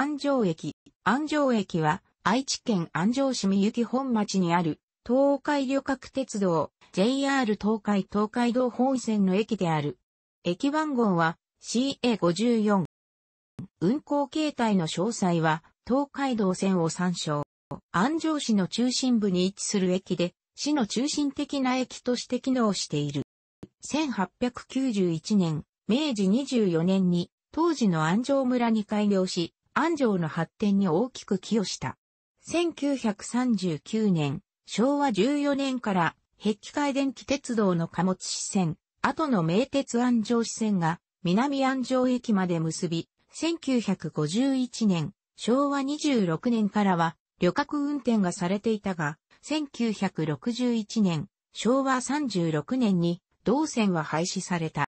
安城駅。安城駅は、愛知県安城市三幸本町にある、東海旅客鉄道、JR 東海東海道本線の駅である。駅番号は CA54。運行形態の詳細は、東海道線を参照。安城市の中心部に位置する駅で、市の中心的な駅として機能している。1891年、明治24年に、当時の安城村に改良し、安城の発展に大きく寄与した。1939年、昭和14年から、碧海電気鉄道の貨物支線、後の名鉄安城支線が、南安城駅まで結び、1951年、昭和26年からは、旅客運転がされていたが、1961年、昭和36年に、同線は廃止された。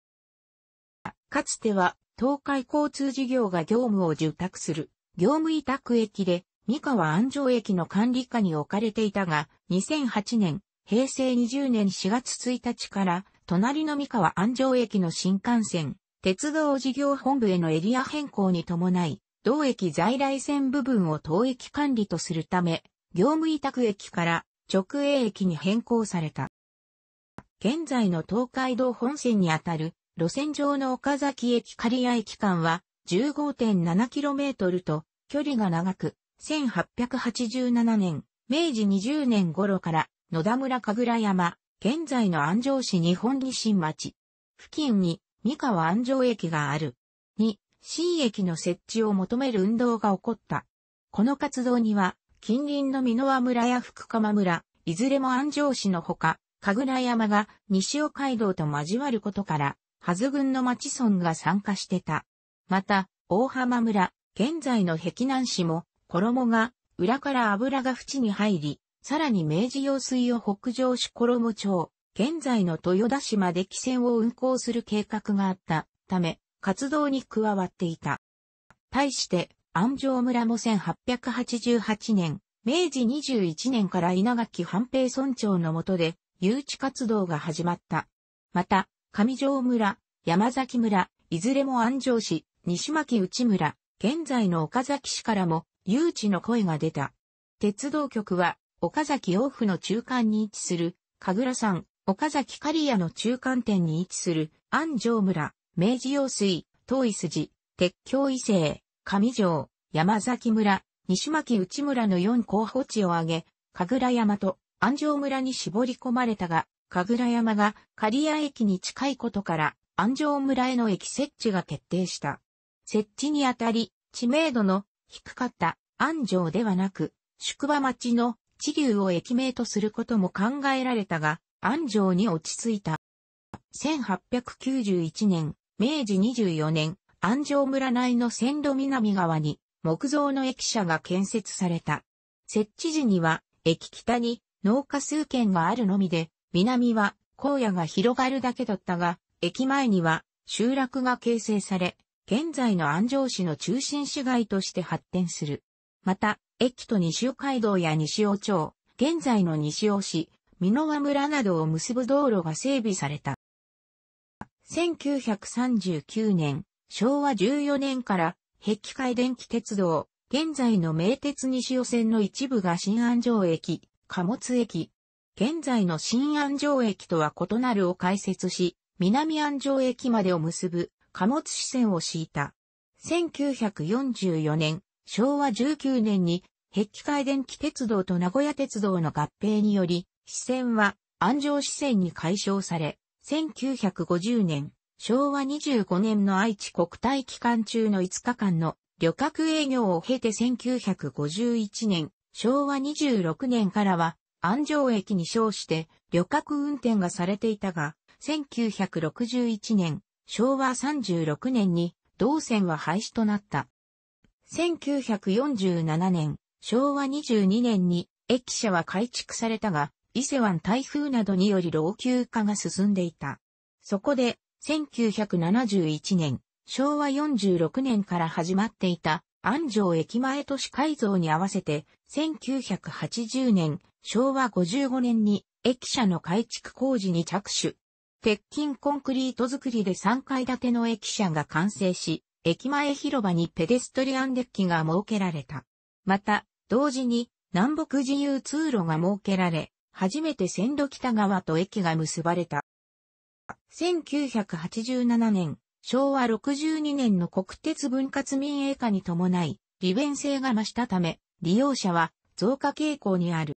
かつては、東海交通事業が業務を受託する、業務委託駅で、三河安城駅の管理下に置かれていたが、2008年、平成20年4月1日から、隣の三河安城駅の新幹線、鉄道事業本部へのエリア変更に伴い、同駅在来線部分を当駅管理とするため、業務委託駅から直営駅に変更された。現在の東海道本線にあたる路線上の岡崎駅刈谷駅間は 15.7km と距離が長く、1887年、明治20年頃から野田村神楽山、現在の安城市日本西新町、付近に三河安城駅がある。2、新駅の設置を求める運動が起こった。この活動には、近隣の美輪村や福釜村、いずれも安城市のほか、神楽山が西尾街道と交わることから、はず郡の町村が参加してた。また、大浜村、現在の碧南市も、衣が、裏から油が縁に入り、さらに明治用水を北上し衣町、現在の豊田市まで汽船を運行する計画があったため、活動に加わっていた。対して、安城村も1888年、明治21年から稲垣半平村長の下で、誘致活動が始まった。また、上条村、山崎村、いずれも安城市、西巻内村、現在の岡崎市からも誘致の声が出た。鉄道局は岡崎王府の中間に位置する神楽山、岡崎刈谷の中間点に位置する安城村、明治用水、遠い筋、鉄橋伊勢、上条、山崎村、西巻内村の4候補地を挙げ、神楽山と安城村に絞り込まれたが、神楽山が刈谷駅に近いことから安城村への駅設置が決定した。設置にあたり、知名度の低かった安城ではなく、宿場町の地流を駅名とすることも考えられたが、安城に落ち着いた。1891年、明治24年、安城村内の線路南側に木造の駅舎が建設された。設置時には、駅北に農家数軒があるのみで、南は荒野が広がるだけだったが、駅前には集落が形成され、現在の安城市の中心市街として発展する。また、駅と西尾街道や西尾町、現在の西尾市、美濃和村などを結ぶ道路が整備された。1939年、昭和14年から、壁海電気鉄道、現在の名鉄西尾線の一部が新安城駅、貨物駅、現在の新安城駅とは異なるを開設し、南安城駅までを結ぶ貨物支線を敷いた。1944年、昭和19年に、壁海電気鉄道と名古屋鉄道の合併により、支線は安城支線に解消され、1950年、昭和25年の愛知国体期間中の5日間の旅客営業を経て1951年、昭和26年からは安城駅に称して旅客運転がされていたが、1961年、昭和36年に同線は廃止となった。1947年、昭和22年に駅舎は改築されたが、伊勢湾台風などにより老朽化が進んでいた。そこで、1971年、昭和46年から始まっていた安城駅前都市改造に合わせて、1980年、昭和55年に駅舎の改築工事に着手。鉄筋コンクリート作りで3階建ての駅舎が完成し、駅前広場にペデストリアンデッキが設けられた。また、同時に南北自由通路が設けられ、初めて線路北側と駅が結ばれた。1987年、昭和62年の国鉄分割民営化に伴い、利便性が増したため、利用者は増加傾向にある。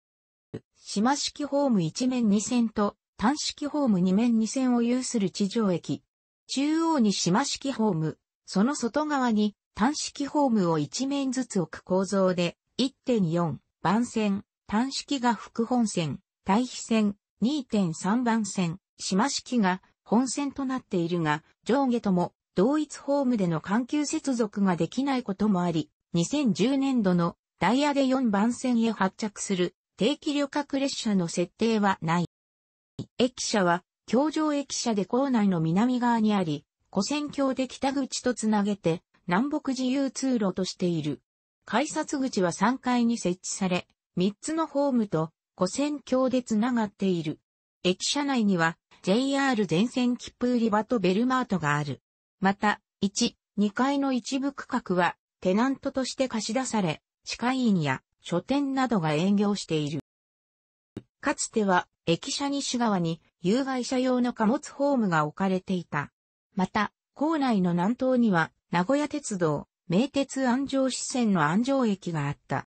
島式ホーム1面2線と単式ホーム2面2線を有する地上駅。中央に島式ホーム、その外側に単式ホームを1面ずつ置く構造で、1.4番線、単式が副本線、対比線、2.3番線、島式が本線となっているが、上下とも同一ホームでの緩急接続ができないこともあり、2010年度のダイヤで4番線へ発着する定期旅客列車の設定はない。駅舎は、京上駅舎で構内の南側にあり、古戦橋で北口とつなげて、南北自由通路としている。改札口は3階に設置され、3つのホームと古戦橋でつながっている。駅舎内には JR 全線切符売り場とベルマートがある。また、1、2階の一部区画はテナントとして貸し出され、歯科医院や書店などが営業している。かつては、駅舎西側に有害者用の貨物ホームが置かれていた。また、校内の南東には、名古屋鉄道、名鉄安城支線の安城駅があった。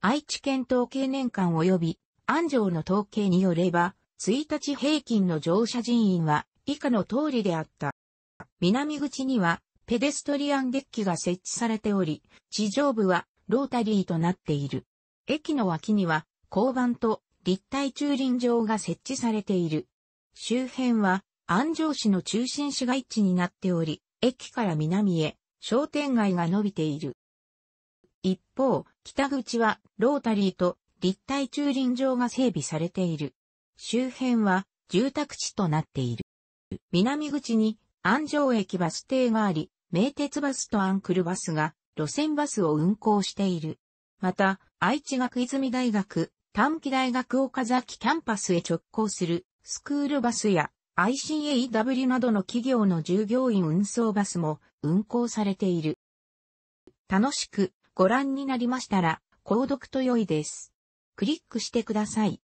愛知県統計年間及び、安城の統計によれば、1日平均の乗車人員は以下の通りであった。南口にはペデストリアンデッキが設置されており、地上部はロータリーとなっている。駅の脇には、交番と立体駐輪場が設置されている。周辺は、安城市の中心市街地になっており、駅から南へ商店街が伸びている。一方、北口はロータリーと立体駐輪場が整備されている。周辺は住宅地となっている。南口に安城駅バス停があり、名鉄バスとアンクルバスが路線バスを運行している。また、愛知学泉大学、短期大学岡崎キャンパスへ直行するスクールバスや ICAW などの企業の従業員運送バスも運行されている。楽しくご覧になりましたら、購読と良いです。クリックしてください。